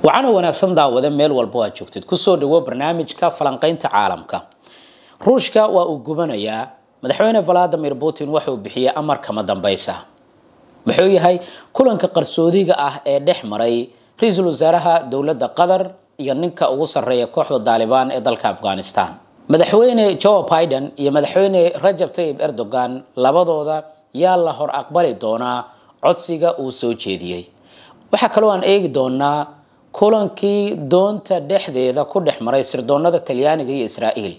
wacana wanaagsan daawada meel walba aad joogtid kusoo dhawo barnaamijka falanqaynta caalamka ruushka waa uu gubanayaa madaxweyne valadimir putin waxuu bixiyey amar kama dambaysa muxuu yahay kulanka qarsoodiga ah ee dhex maray ra-iisul wasaaraha dowladda qatar iyo ninka ugu sarreeya kooxda daalibaan ee dalka afghanistan madaxweyne joe biden iyo madaxweyne rajab tayib erdogan labadooda yaa la hor aqbali doonaa codsiga uu soo jeediyey waxaa kaloo aan eegi doonaa kulankii doonta dhexdeeda ku dhex maray sirdoonada talyaaniga iyo israa'iil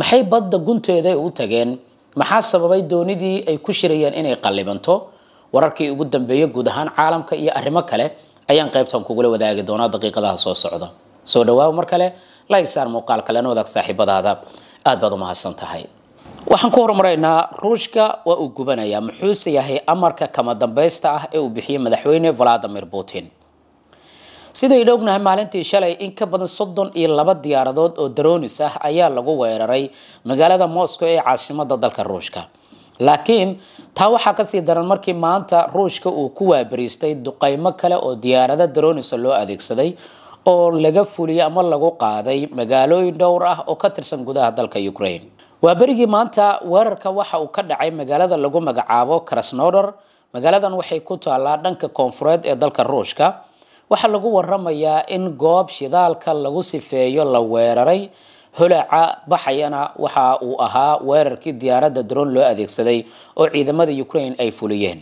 maxay badda gunteeda u tageen maxaa sababay doonidii ay ku shirayeen inay qallibanto wararkii ugu dambeeyey guud ahaan caalamka iyo arrimo kale ayaan qaybtan kugula wadaagi doonaa daqiiqadaha soo socda soo dhawaaw mar kale like saar muuqaalka lana wadaag saaxiibadaada aad baad u mahadsan tahay waxaan ku horumaraynaa ruushka waa uu gubanayaa muxuuse yahay amarka kama dambaysta ah ee uu bixiyey madaxweyne valadimir putin sidayn ognahay maalintii shalay in ka badan soddon iyo laba diyaaradood oo daroonis ah ayaa lagu weeraray magaalada moscow ee caasimada dalka ruushka laakiin taa waxaa kasii daran markii maanta ruushka uu ku waabariistay duqeymo kale oo diyaarada daroonisa loo adeegsaday oo laga fuliyey ama lagu qaaday magaalooyin dhowr ah oo ka tirsan gudaha dalka ukraine waa berigii maanta weerarka waxa uu ka dhacay magaalada lagu magacaabo krasnodor magaaladan waxay ku taallaa dhanka koonfureed ee dalka ruushka waxaa lagu waramayaa in goob shidaalka lagu sifeeyo la weeraray holaca baxayana waxa uu ahaa weerarkii diyaaradda dron loo adeegsaday oo ciidamada ukraine ay fuliyeen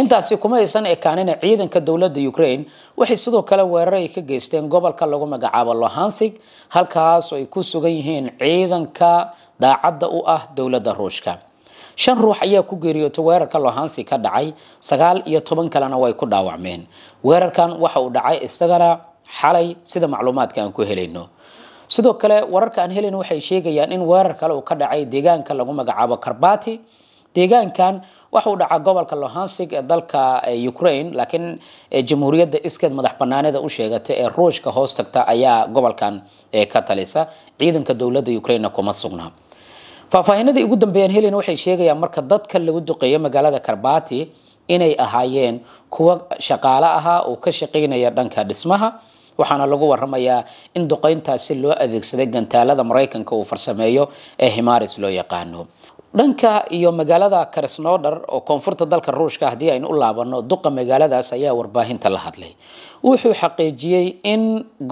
intaasi kuma aysan ekaanina ciidanka dowladda ukraine waxay sidoo kale weeraray ka geysteen gobolka lagu magacaabo lohansig halkaas oo ay ku sugan yihiin ciidanka daacadda u ah dowladda ruushka shan ruux ayaa ku geeriyootay weerarka lohansi ka dhacay sagaal iyo toban kalena way ku dhaawacmeen weerarkan waxa uu dhacay isagana xalay sida macluumaadka aan ku helayno sidoo kale wararka aan helayno waxay sheegayaan in weerar kale uu ka dhacay deegaanka lagu magacaabo karbati deegaankan waxa uu dhacaa gobolka lohansig ee dalka ukraine laakiin jamhuuriyadda iskeed madax banaanida u sheegata ee ruushka hoos tagta ayaa gobolkan ka talisa ciidanka dowladda ukrainena kuma sugnaa faahfaahinadii ugu dambeeyaan helen waxay sheegayaan marka dadka lagu duqeeyo magaalada karbati inay ahaayeen kuwa shaqaale ahaa oo ka shaqaynaya dhanka dhismaha waxaana lagu waramayaa in duqayntaasi loo adeegsaday gantaalada maraykanka uu farsameeyo ee himaris loo yaqaano dhanka iyo magaalada karesnoder oo koonfurta dalka ruushka haddii aynu u laabano duqa magaaladaas ayaa warbaahinta la hadlay wuxuu xaqiijiyey in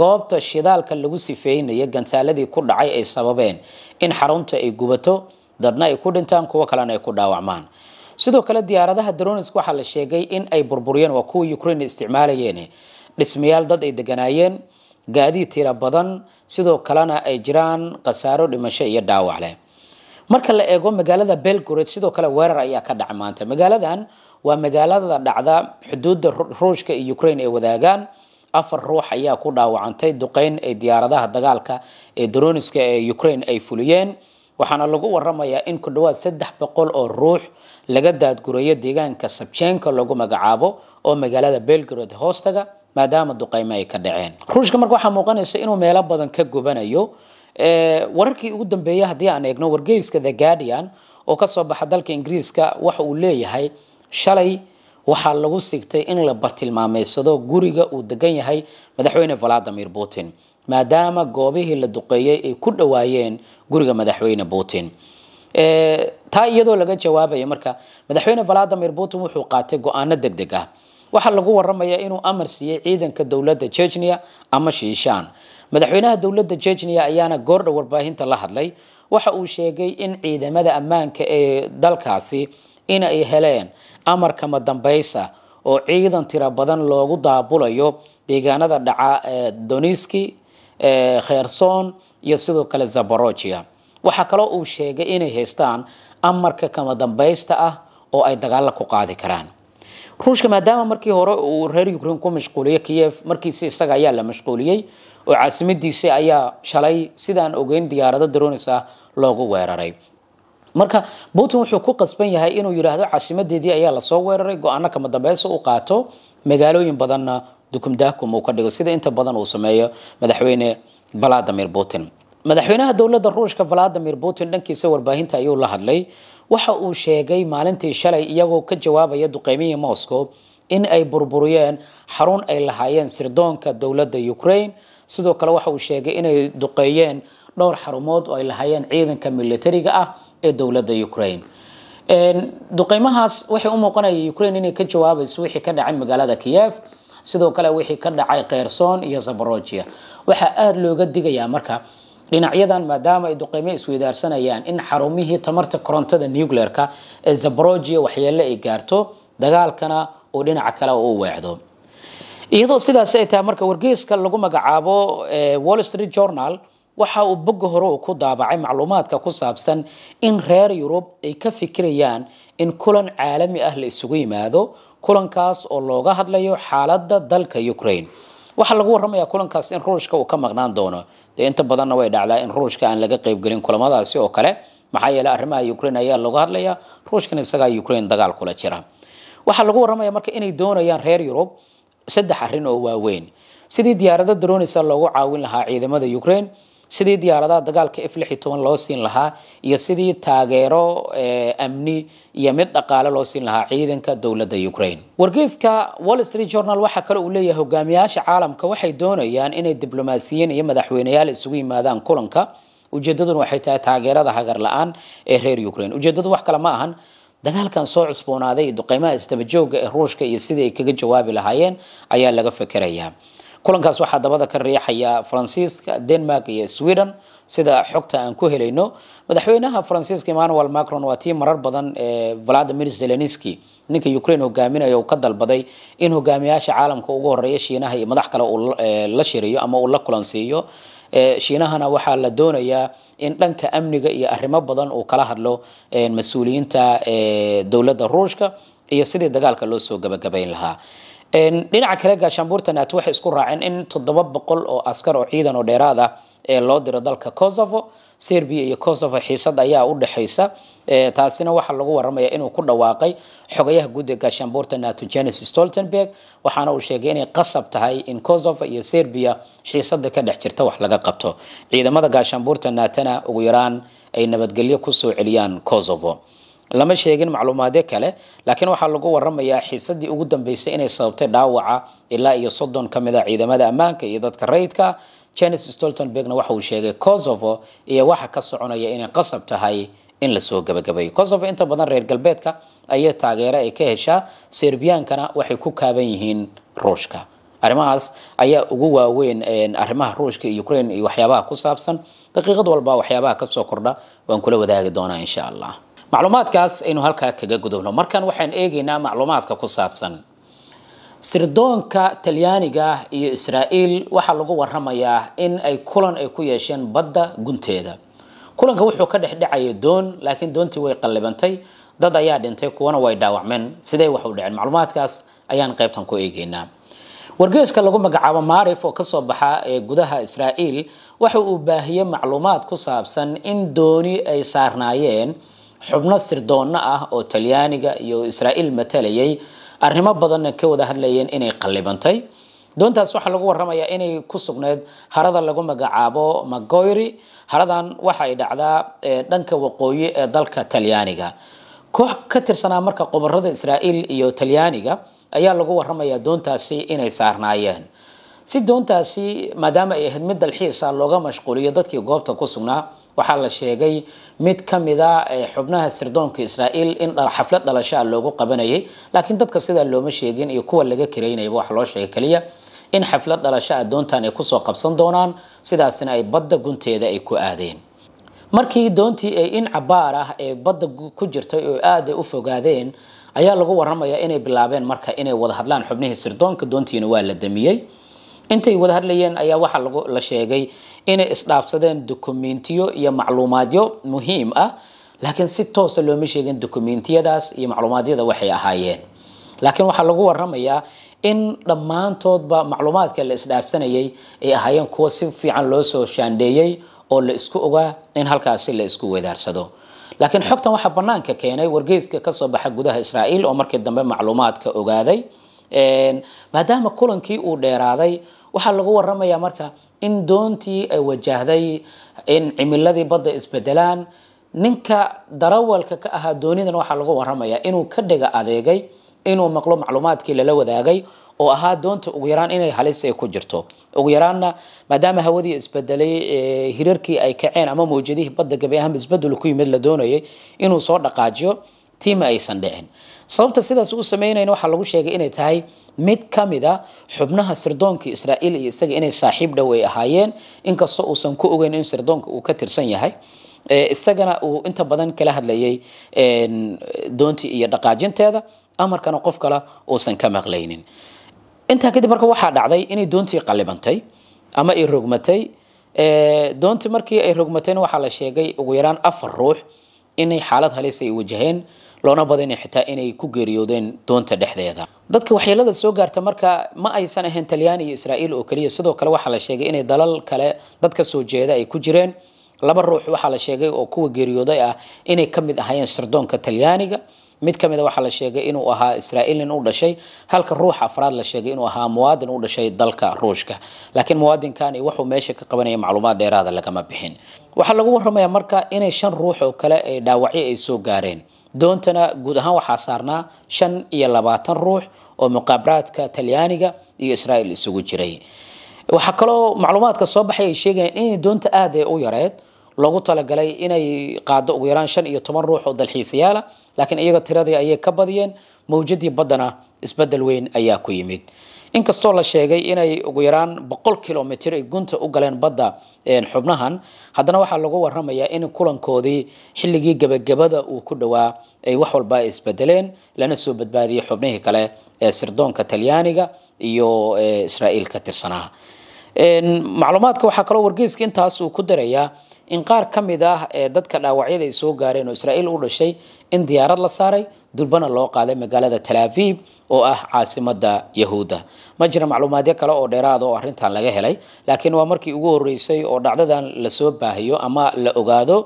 goobta shidaalka lagu sifeynaya gantaaladii ku dhacay ay sababeen in xarunta ay gubato dadna ay ku dhintaan kuwo kalena ay ku dhaawacmaan sidoo kale diyaaradaha daronisk waxaa la sheegay in ay burburiyeen waa kuwa ukraine isticmaalayeen dhismayaal dad ay deganaayeen gaadiid tira badan sidoo kalena ay jiraan khasaaro dhimasho iyo dhaawac leh marka la eego magaalada belgrade sidoo kale weerar ayaa ka dhaca maanta magaaladan waa magaalada dhacda xuduuda ruushka iyo ukraine ay wadaagaan afar ruux ayaa ku dhaawacantay duqeyn ee diyaaradaha dagaalka ee daroniska ee ukraine ay fuliyeen waxaana lagu waramayaa in ku dhawaad saddex boqol oo ruux laga daadgurayo deegaanka sabjeenka lagu magacaabo oo magaalada belgrade hoostaga maadaama duqeymo ay ka dhaceen ruushka marka waxaa muuqanaysa inuu meelo badan ka gubanayo Eh, wararkii ugu dambeeyey haddii aan eegno wargeyska the guardian oo kasoo baxa dalka ingiriiska waxa uu leeyahay shalay waxaa lagu sigtay in la bartilmaameysado guriga uu degan yahay madaxweyne valadimir putin maadaama goobihii la duqeeyey ay ku dhowaayeen guriga madaxweyne putin eh, taa iyadoo laga jawaabaya marka madaxweyne valadimir putin wuxuu qaatay go-aano deg deg ah waxaa lagu waramayaa inuu amar siiyey ciidanka dowladda jechnia ama shiishaan madaxweynaha dowladda jejnia ayaana goordha warbaahinta la hadlay waxa uu sheegay in ciidamada ammaanka ee dalkaasi inay ay heleen amarka madambaysa oo ciidan tira badan loogu daabulayo deegaanada dhaca doniski kherson iyo sidoo kale zaborojia waxaa kaloo uu sheegay inay haystaan amarka kama dambaysta ah oo ay dagaalla ku qaadi karaan ruushka maadaama markii hore uu reer ukraine ku mashquuliye kiyev markiisi isaga ayaa la mashquuliyey oo caasimadiisa ayaa shalay sidaan ogeyn diyaarado daroonis ah loogu weeraray marka putin wuxuu ku qasban yahay inuu yidhaahdo caasimadeedii ayaa lasoo weeraray go-aano kama dambeys u qaato magaalooyin badanna dukumdaakum uu ka dhigo sida inta badan uu sameeyo madaxweyne valadimir putin madaxweynaha dowladda ruushka valadimir putin dhankiisa warbaahinta ayuu la hadlay waxa uu sheegay maalintii shalay iyagoo ka jawaabaya duqeymihii moscow in ay burburiyeen xarun ay lahaayeen sirdoonka dowladda ukraine sidoo kale waxa uu sheegay inay duqeeyeen dhowr xarumood oo ay lahaayeen ciidanka militariga ah ee dowladda ukraine duqeymahaas waxay u muuqanaya ukraine inay ka jawaabayso wixii ka dhacay magaalada kiyev sidoo kale wixii ka dhacay kheyrsoon iyo zaborojia waxaa aada looga digayaa marka dhinacyadan maadaama ay duqeymo isweydaarsanayaan in xarumihii tamarta korontada nucleerka ee zaborojia waxyeelo ay gaarto dagaalkana oo dhinaca kale u weecdo iyadoo sidaas ay tahay marka wargeyska lagu magacaabo eh, wall street journal waxa uu boga hore uu ku daabacay macluumaadka ku saabsan in reer yurub ay ka fikirayaan in kulan caalami ah la isugu yimaado kulankaas oo looga hadlayo xaaladda dalka ukraine waxaa lagu warramaya kulankaas in ruushka uu ka maqnaan doono dee inta badanna way dhacdaa in ruushka aan laga qaybgelin kulamadaasi oo kale maxaa yeele arrimaha ukraine ayaa looga hadlaya ruushkana isagaa ukraine dagaal kula jira waxaa lagu waramaya marka inay doonayaan reer yurub saddex arin oo waaweyn sidii diyaarado daroonisa loogu caawin lahaa ciidamada ukraine sidii diyaaradaha dagaalka f loo siin lahaa iyo sidii taageero eh, amni iyo mid dhaqaale loo siin lahaa ciidanka dowladda ukraine wargeyska wall street journal waxaa kale uu leeyahay hogaamiyaasha caalamka waxay doonayaan inay diblomaasiyiin iyo madaxweyneyaal isugu yimaadaan kulanka ujeedaduna waxay tahay taageerada hagar la-aan ee reer ukraine ujeedadu wax kale ma ahan dagaalkan soo cusboonaaday duqeymaha isdabajooga ee ruushka iyo sidii ay kaga jawaabi lahaayeen ayaa laga fakerayaa kulankaas waxaa dabada ka riixaya faransiiska denmark iyo sweden sida xogta aan ku helayno madaxweynaha faransiiska emmanuel macron waa tii marar badan ee eh, valadimir zelenski ninka ukrain hogaaminaya uu ka dalbaday in hogaamiyaasha caalamka ugu horeeya shiinaha iyo madax kale uu eh, la shiriyo ama uu la kulansiiyo shiinahana waxaa la doonayaa in dhanka amniga iyo arimo badan uu kala hadlo mas-uuliyiinta dowladda ruushka iyo sidii dagaalka loo soo gabagabayn lahaa dhinaca kale gaashaanbuurta nato waxay isku raaceen in toddoba boqol oo askar oo ciidan oo dheeraad ah ee loo diro dalka kosovo serbia iyo kosovo xiisad ayaa u dhexaysa taasina waxaa lagu waramaya inuu ku dhawaaqay xogayaha guud ee gaashaanbuurta nato janes stoltenberg waxaana uu sheegay inay qasab tahay in kosovo iyo serbia xiisada ka dhex jirta wax laga qabto ciidamada gaashaanbuurta natona ugu yaraan ay nabadgelyo kusoo celiyaan kosovo lama sheegin macluumaadyo kale laakiin waxaa lagu waramayaa xiisadii ugu dambeysay inay sababtay dhaawaca ilaa iyo soddon ka mid a ah ciidamada ammaanka iyo dadka rayidka jens stoltenbergna waxa uu sheegay kosovo iyo waxa ka soconaya inay qasab tahay in lasoo gabagabeeyo kosovo inta badan reer galbeedka ayay taageero ay ka heshaa serbiyaankana waxay ku kaaban yihiin ruushka arrimahaas ayaa ugu waaweyn arrimaha ruushka iyo ukrain iyo waxyaabaha ku saabsan daqiiqad walba waxyaabaha kasoo kordha waan kula wadaagi doonaa insha allah macluumaadkaas aynu halkaa kaga gudubno markan waxaan eegaynaa macluumaadka ku saabsan sirdoonka talyaaniga iyo israa'iil waxaa lagu waramayaa in ay kulan ay ku yeesheen badda gunteeda kulanka wuxuu ka dhexdhacayay doon laakiin doontii way qallibantay dad ayaa dhintay kuwana way dhaawacmeen siday wax u dhaceen macluumaadkaas ayaan qaybtan ku eegeynaa wargeeska lagu magacaabo maarif oo kasoo baxa ee gudaha israa'iil waxa uu baahiyey macluumaad ku saabsan in dooni ay saarnaayeen xubno sirdoonno ah oo talyaaniga iyo israa'iil matalayay arrimo badanna ka wada hadlayeen inay qallibantay doontaas waxaa lagu waramayaa inay ku sugnayd harada lagu magacaabo magoyri haradan waxa ay dhacdaa eh, dhanka waqooyi ee eh, dalka talyaaniga koox ka tirsanaa marka qoborada israa'iil iyo talyaaniga ayaa lagu waramayaa doontaasi inay saarnaayeen si doontaasi maadaama ay ahayd mid dalxiisa ah, looga mashquuliyo dadkii goobta ku sugnaa waxaa la sheegay mid kamida eh, xubnaha sirdoonka israael in xaflad dhalashaa loogu qabanayay laakiin dadka sidaa looma sheegin iyo kuwa laga karaynayba waxa loo sheegay kaliya in xaflad dhalasha adoontan ay kusoo qabsan doonaan sidaasina ay badda gunteeda ay ku aadeen markii doontii ay in cabaar ah ee badda ku jirtay oo aada u fogaadeen ayaa lagu waramayaa inay bilaabeen marka inay wada hadlaan xubnihii sirdoonka doontiina waa la damiyey intay wada hadlayeen ayaa waxaa lagu la sheegay inay isdhaafsadeen dokumentiyo iyo macluumaadyo muhiim ah laakiin si toosa ah looma sheegin dokumentiyadaas iyo macluumaadyada waxay ahaayeen laakiin waxaa lagu waramayaa in dhammaantoodba macluumaadka la isdhaafsanayay ay ahaayeen kuwa si fiican loo soo shaandheeyey oo la isku ogaa in halkaasi la isku weedaarsado laakiin xogtan waxaa banaanka keenay wargeyska kasoo baxa gudaha israa'iil oo markii dambe macluumaadka ogaaday maadaama kulankii uu dheeraaday waxaa lagu waramaya marka in doontii ay wajahday in cimiladii badda isbedelaan ninka darawalka ka ahaa doonidan waxaa lagu waramaya inuu ka dhega adeegay inuu maqlo macluumaadkii lala wadaagay oo ahaa doonta ugu yaraan inay halis ay ku jirto ugu yaraanna maadaama hawadii isbedelay hirarkii ay kaceen ama mawjadihii badda gabi ahanba isbedel ku yimid la doonayay inuu soo dhaqaajiyo tima aysan dhicin sababta sidaas u sameynayna waxaa lagu sheegay inay tahay mid ka mid a ah xubnaha sirdoonka israa'iil iyo isaga inay saaxiib dhow ay ahaayeen inkastoo uusan ku ogeyn in sirdoonka uu ka tirsan yahay eh, isagana uu inta badan kala hadlayay doontii iyo dhaqaajinteeda amarkana qof kale uusan ka maqlaynin intaa kadib marka waxaa dhacday inay doontii qalibantay ama ay rogmatay eh, doontii markii ay rogmatayna waxaa la sheegay ugu yaraan afar ruux inay xaalad halis ay wajaheen loona badina xitaa inay ku geeriyoodeen doonta dhexdeeda dadka waxyeelada soo gaarta marka ma aysan ahayn talyaani iyo israa'iil oo keliya sidoo kale waxaa la sheegay inay dalal kale dadka soo jeeda ay ku jireen laba ruux waxaa la sheegay oo kuwa geeriyooday ah inay ka mid ahaayeen sirdoonka talyaaniga mid ka mid a ah waxaa la sheegay inuu ahaa israa'iil nin u dhashay halka ruuxa afraad la sheegay inuu ahaa muwaadin u dhashay dalka ruushka laakiin muwaadinkan wuxuu meesha ka qabanaya macluumaad dheeraada lagama bixin waxaa lagu waramayaa marka inay shan ruux oo kale ay dhaawacyo ay soo gaareen doontana guud ahaan waxaa saarnaa shan iyo labaatan ruux oo muqaabaraadka talyaaniga iyo israa'iil isugu jiray waxaa kaloo macluumaadka soo baxay ay sheegayaan in doonta aad ee u yareed logu talagalay inay qaado ugu yaraan shan iyo toban ruux oo dalxiisayaala ah, laakiin iyagoo tiradii ayay ka badiyeen mawjadii baddana isbeddel weyn ayaa ku yimid inkastoo la sheegay inay ugu yaraan boqol kilomitr ay gunta u galeen badda xubnahan haddana waxaa lagu waramayaa in kulankoodii xilligii gebagabada uu ku dhowaa ay wax walba ay isbedeleen lana soo badbaadiyay xubnihii kale ee sirdoonka talyaaniga iyo israa'iil ka tirsanaa macluumaadka waxaa kaloo wargeyska intaas uu ku darayaa in qaar ka mid ah ee dadka dhaawacyada ay soo gaareen oo israa'iil u dhashay in diyaarad la saaray durbana loo qaaday magaalada talaaviib oo ah caasimada yahuudda ma jira macluumaadyo kale oo dheeraada oo arintan laga helay laakiin waa markii ugu horreysay oo dhacdadan lasoo baahiyo ama la ogaado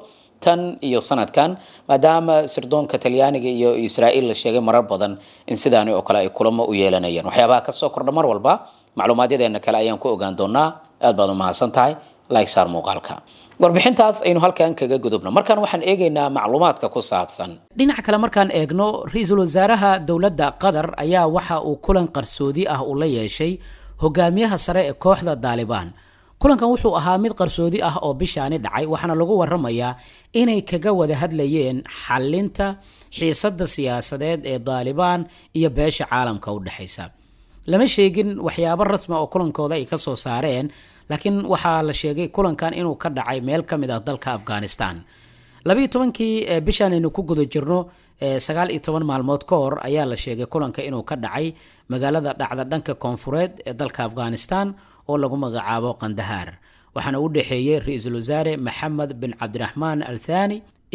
tan iyo sanadkan maadaama sirdoonka talyaaniga iyo israa'iil la sheegay marar badan in sidaani oo kale ay kulamo u yeelanayeen waxyaabaha kasoo kordha mar walba macluumaadyadeenna kale ayaan ku ogaan doonaa aad baad u mahadsan tahay laig muuqaalka warbixintaas aynu halkan kaga gudubno markaan waxaan eegaynaa macluumaadka ku saabsan dhinaca kale markaan eegno ra-iisul wasaaraha dowladda qatar ayaa waxa uu kulan qarsoodi ah ula yeeshay hogaamiyaha sare ee kooxda daalibaan kulankan wuxuu ahaa mid qarsoodi ah oo bishaani dhacay waxaana lagu waramayaa inay kaga wada hadlayeen xalinta xiisadda siyaasadeed ee daalibaan iyo beesha caalamka u dhexaysa lama sheegin waxyaabo rasmi oo kulankooda ay ka soo saareen laakiin waxaa la sheegay kulankan inuu ka dhacay meel ka mid ah dalka afghanistan labayo tobankii bishaanaynu ku guda jirno sagaal iyo toban maalmood ka hor ayaa la sheegay kulanka inuu ka dhacay magaalada dhacda dhanka koonfureed ee dalka afghanistan oo lagu magacaabo qandahaar waxaana u dhexeeyey ra-iisul wasaare maxamed bin cabdiraxmaan al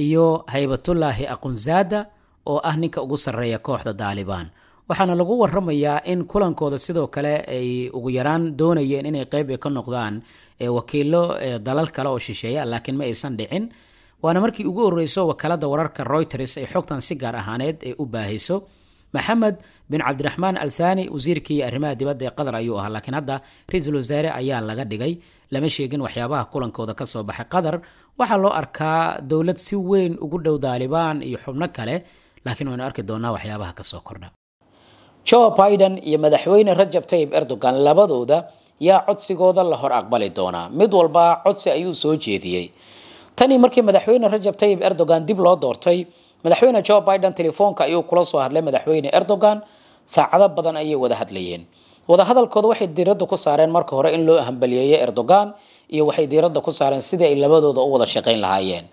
iyo haybatullaahi aqunzaada oo ah ninka ugu sarreeya kooxda daalibaan waxaana lagu waramayaa in kulankooda sidoo kale ay ugu yaraan doonayeen inay qeyb ka noqdaan wakiilo dalal kale oo shisheeya laakiin ma aysan dhicin waana markii ugu horeyso wakaalada wararka routers ay xogtan si gaar ahaaneed ay u baahiso maxamed bin cabdiraxmaan althani wasiirkii arrimaha dibadda ee qatar ayuu ahaa laakiin hadda ra-iisul wasaare ayaa laga dhigay lama sheegin waxyaabaha kulankooda kasoo baxay qatar waxaa loo arkaa dowlad si weyn ugu dhow daalibaan iyo xubno kale laakiin waynu arki doonaa waxyaabaha kasoo kordha jo biden iyo madaxweyne rajab tayib erdogan labadooda yaa codsigooda la hor aqbali doonaa mid walba codsi ayuu soo jeediyey tanii markii madaxweyne rajab tayib erdogan dib loo doortay madaxweyne jo biden telefoonka ayuu kula soo hadlay madaxweyne erdogan saacado badan ayay wada hadlayeen wadahadalkooda waxay diiradda ku saareen marka hore in loo hambaliyeeyo erdogan iyo waxay diiradda ku saareen sidii ay labadooda u wada shaqayn lahaayeen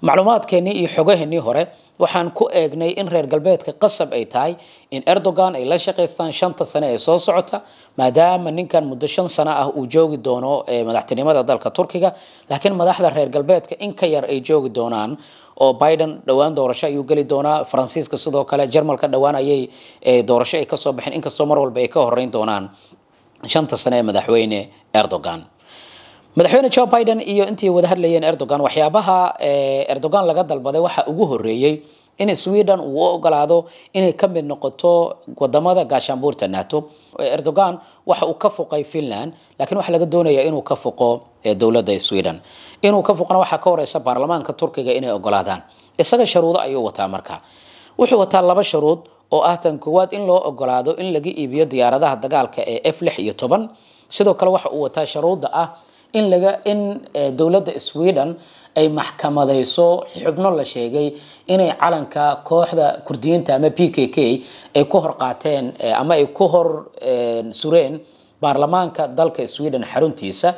macluumaadkeennii iyo xogaheennii hore waxaan ku eegnay in reer galbeedka qasab ay tahay in erdogan ay la shaqaystaan shanta sane ee soo socota maadaama ninkan muddo shan sano ah uu joogi doono eh, madaxtinimada dalka turkiga laakiin madaxda reer galbeedka in ka yar ay joogi doonaan oo biden dhowaan doorasho ayuu geli doonaa faransiiska sidoo kale jermalka dhowaan ayay eh, doorasho ay kasoo baxeen inkastoo mar walba ay ka horeyn doonaan shanta sane ee madaxweyne erdogan madaxweyne jo biden iyo intii wada hadlayeen erdogan waxyaabaha eh, erdogan laga dalbaday waxa ugu horeeyey in sweden uu u ogolaado inay ka mid noqoto wadamada gaashaanbuurta nato eh, erdogan waxa uu ka fuqay finland laakiin waxaa laga doonaya inuu ka fuqo eh, dowladda sweden inuu ka fuqona waxaa ka horeysa baarlamaanka turkiga inay ogolaadaan isaga sharuudo ayuu wataa marka wuxuu wataa laba sharuud oo ah tan koowaad in loo ogolaado in laga iibiyo diyaaradaha dagaalka ee f lix iyo toban sidoo kale waxa uu wataa sharuudda ah in laga in eh, dowladda sweden ay maxkamadayso xubno la sheegay inay calanka kooxda kurdiyiinta ama p k k ay ku hor qaateen eh, ama ay ku hor eh, sureen baarlamaanka dalka sweden xaruntiisa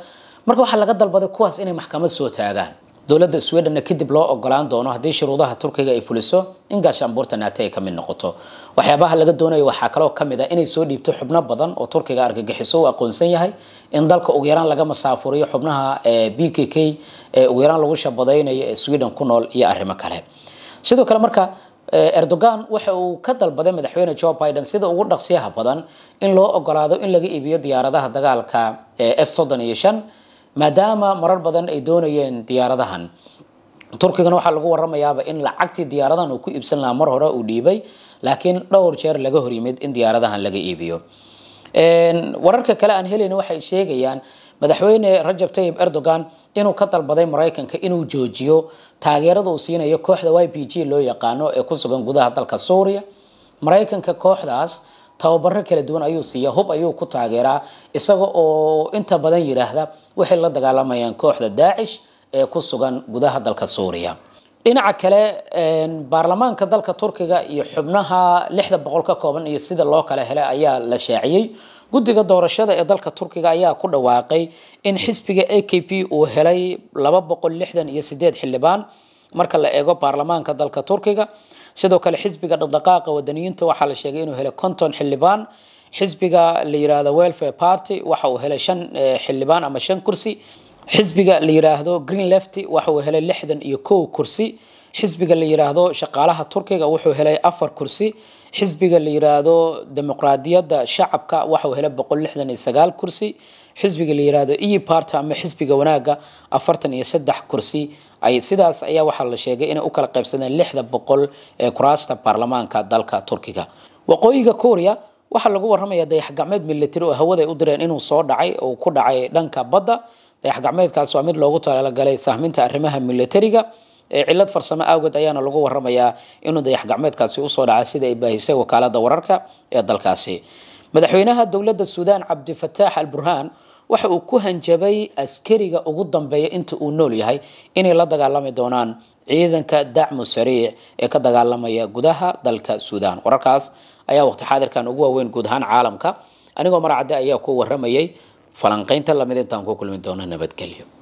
marka waxaa laga dalbaday kuwaas inay maxkamad soo taagaan dowladda swedhenna kadib loo ogolaan doono haddii shuruudaha turkiga ay fuliso in gaashaanbuurta naate ay ka noqoto waxyaabaha laga doonayo waxaa kaloo ka mid ah inay soo dhiibto xubno badan oo turkiga argagixiso uu aqoonsan yahay in dalka ugu yaraan laga masaafuriyo xubnaha eh, b k k ee eh, ugu yaraan lagu shabadaynayo ee eh, sweden ku nool iyo arrimo kale sidoo kale marka erdogan waxa uu ka dalbaday madaxweyne joe biden sida ugu dhaqsiyaha badan in loo ogolaado in laga iibiyo diyaaradaha dagaalka f soddon iyo shan maadaama marar badan ay doonayeen diyaaradahan turkigana waxaa lagu waramayaaba in lacagtii diyaaradahan uu ku iibsan lahaa mar hore uu dhiibay laakiin dhowr jeer laga hor yimid in diyaaradahan laga iibiyo wararka kale aan helayna waxay sheegayaan madaxweyne rajab tayib erdogan inuu ka dalbaday maraykanka inuu joojiyo taageerada uu siinayo kooxda y b g loo yaqaano ee ku sugan gudaha dalka suuriya maraykanka kooxdaas tababaro kala duwan ayuu siiya hub ayuu ku taageeraa isaga oo inta badan yidhaahda waxay la dagaalamayaan kooxda daacish ee ku sugan gudaha dalka suuriya dhinaca kale baarlamaanka dalka turkiga iyo xubnaha lixda boqol ka kooban iyo sida loo kala helay ayaa la shaaciyey guddiga doorashada ee dalka turkiga ayaa ku dhawaaqay in xisbiga a k p uu helay laba boqol lixdan iyo sideed xildhibaan marka la eego baarlamaanka dalka turkiga sidoo kale xisbiga dhaqdhaqaaqa wadaniyiinta waxaa la sheegay inuu helay konton xildhibaan xisbiga la yiraahdo welfare party waxa uu helay shan eh, xildhibaan ama shan kursi xisbiga la yiraahdo green left waxa uu helay lixdan iyo kow kursi xisbiga la yiraahdo shaqaalaha turkiga wuxuu helay afar kursi xisbiga la yiraahdo dimuqraadiyadda shacabka waxa uu helay boqol lixdan iyo sagaal kursi xisbiga la yiraahdo e party ama xisbiga wanaaga afartan iyo saddex kursi sidaas ayaa waxaa la sheegay inay u kala qaybsadeen lixda boqol ee kuraasta baarlamaanka dalka turkiga waqooyiga korea waxaa lagu waramaya dayaxgacmeed militari oo hawada ay u direen inuu soo dhacay oo ku dhacay dhanka badda dayaxgacmeedkaas waa mid loogu talagalay sahminta arrimaha militariga cillad farsamo awgeed ayaana lagu waramayaa inuu dayaxgacmeedkaasi usoo dhacay sida ay baahisay wakaalada wararka ee dalkaasi madaxweynaha dowladda suudaan cabdifataax al burhaan waxa uu ku hanjabay askariga ugu dambeeya inta uu nool yahay inay la dagaalami doonaan ciidanka dacmu sariic ee ka dagaalamaya gudaha dalka suudan wararkaas ayaa waqti xaadirkan ugu waaweyn guud ahaan caalamka anigoo maracadde ayaa ku waramayay falanqaynta lamid intaan ku kulmi doono nabadgelyo